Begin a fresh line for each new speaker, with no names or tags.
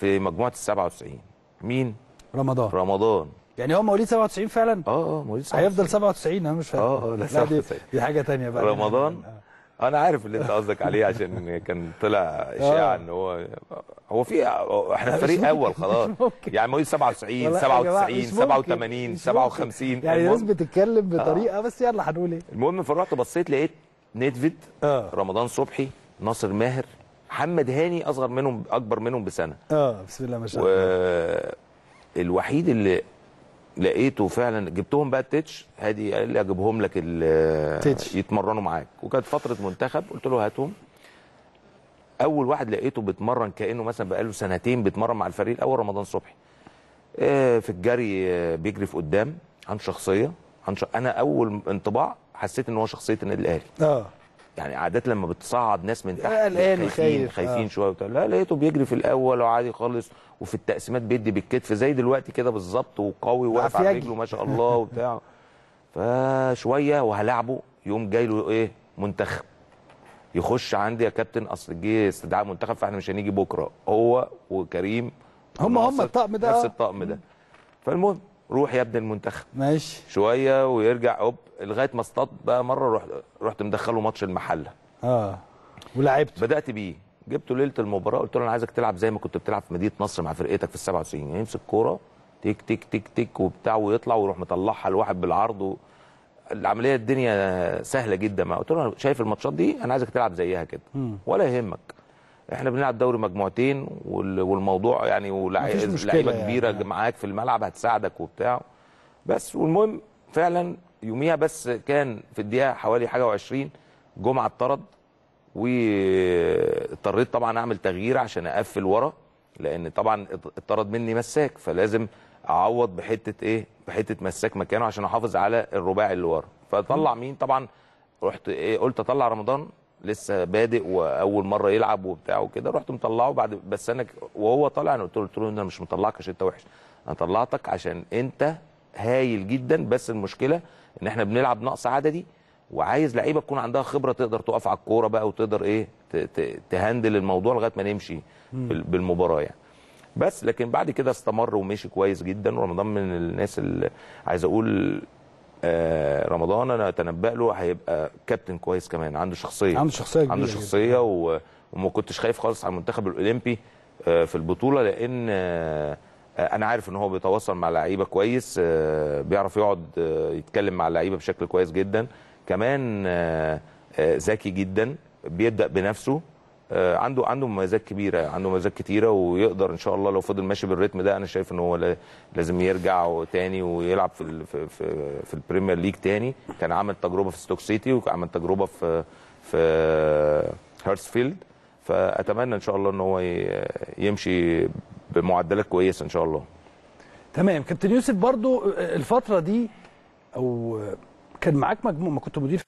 في مجموعه ال 97 مين؟ رمضان رمضان يعني هو مواليد 97 فعلا؟ اه اه مواليد 97 هيفضل 97 انا مش فاهم اه اه لا 97 دي, حاجه ثانيه بقى رمضان آه. انا عارف اللي انت قصدك عليه عشان كان طلع آه. اشاعه ان هو هو في احنا فريق اول خلاص يعني مواليد 97 97 87 57 يعني الناس بتتكلم آه. بطريقه آه. بس يلا هنقول ايه المهم فرحت بصيت لقيت نيدفيد آه. رمضان صبحي ناصر ماهر محمد هاني اصغر منهم اكبر منهم بسنه اه بسم الله ما شاء الله الوحيد اللي لقيته فعلا جبتهم بقى التتش هادي قال لي اجيبهم لك يتمرنوا معاك وكانت فتره منتخب قلت له هاتهم اول واحد لقيته بيتمرن كانه مثلا بقاله سنتين بيتمرن مع الفريق الاول رمضان صبحي آه، في الجري آه، بيجري في قدام عن شخصيه عن ش... انا اول انطباع حسيت ان هو شخصيه النادي الاهلي اه يعني عاده لما بتصعد ناس من تحت قلقان خايف خايفين آه. شويه وبتاع لا لقيته بيجري في الاول وعادي خالص وفي التقسيمات بيدي بالكتف زي دلوقتي كده بالظبط وقوي واقف على رجله ما شاء الله وبتاع فشويه وهلاعبه يقوم جاي له ايه منتخب يخش عندي يا كابتن اصل جه استدعاء منتخب فاحنا مش هنيجي بكره هو وكريم هم هم الطقم ده نفس الطقم ده فالمهم روح يا ابن المنتخب ماشي شويه ويرجع هوب لغايه ما اصطاد بقى مره رحت رحت مدخله ماتش المحله اه ولعبت بدات بيه جبته ليله المباراه قلت له انا عايزك تلعب زي ما كنت بتلعب في مدينه نصر مع فرقتك في ال 97 يعني يمسك كوره تيك تيك تيك تيك وبتاع ويطلع ويروح مطلعها لواحد بالعرض و... العمليه الدنيا سهله جدا ما قلت له انا شايف الماتشات دي انا عايزك تلعب زيها كده ولا يهمك احنا بنلعب دوري مجموعتين والموضوع يعني ولعيبه يعني. كبيره يعني. معاك في الملعب هتساعدك وبتاع بس والمهم فعلا يوميها بس كان في الدقيقه حوالي حاجه و20 جمعه اتطرد واضطريت طبعا اعمل تغيير عشان اقفل ورا لان طبعا اتطرد مني مساك فلازم اعوض بحته ايه بحته مساك مكانه عشان احافظ على الرباعي اللي ورا فطلع مين طبعا رحت ايه قلت اطلع رمضان لسه بادئ واول مره يلعب وبتاع وكده رحت مطلعه بعد بس انا وهو طالع انا قلت له قلت له انا مش مطلعك عشان انت وحش انا طلعتك عشان انت هايل جدا بس المشكله ان احنا بنلعب نقص عددي وعايز لعيبه تكون عندها خبره تقدر تقف على الكوره بقى وتقدر ايه تهندل الموضوع لغايه ما نمشي بالمباراه يعني بس لكن بعد كده استمر ومشي كويس جدا ورمضان من الناس اللي عايز اقول آه، رمضان انا اتنبأ له هيبقى كابتن كويس كمان عنده شخصيه عنده شخصيه كبيرة عنده شخصيه و... وما كنتش خايف خالص على المنتخب الاولمبي آه، في البطوله لان آه، انا عارف ان هو بيتواصل مع لعيبه كويس بيعرف يقعد يتكلم مع اللعيبه بشكل كويس جدا كمان ذكي جدا بيبدا بنفسه آه، عنده عنده مميزات كبيره عنده مميزات كتيره ويقدر ان شاء الله لو فضل ماشي بالريتم ده انا شايف ان هو لازم يرجع تاني ويلعب في في في, في البريمير ليج تاني كان عمل تجربه في ستوك سيتي وعمل تجربه في في هارسفيلد فاتمنى ان شاء الله ان هو يمشي بمعدلات كويسه ان شاء الله تمام كابتن يوسف برضو آه، الفتره دي او كان معاك مجموعه ما كنت مدير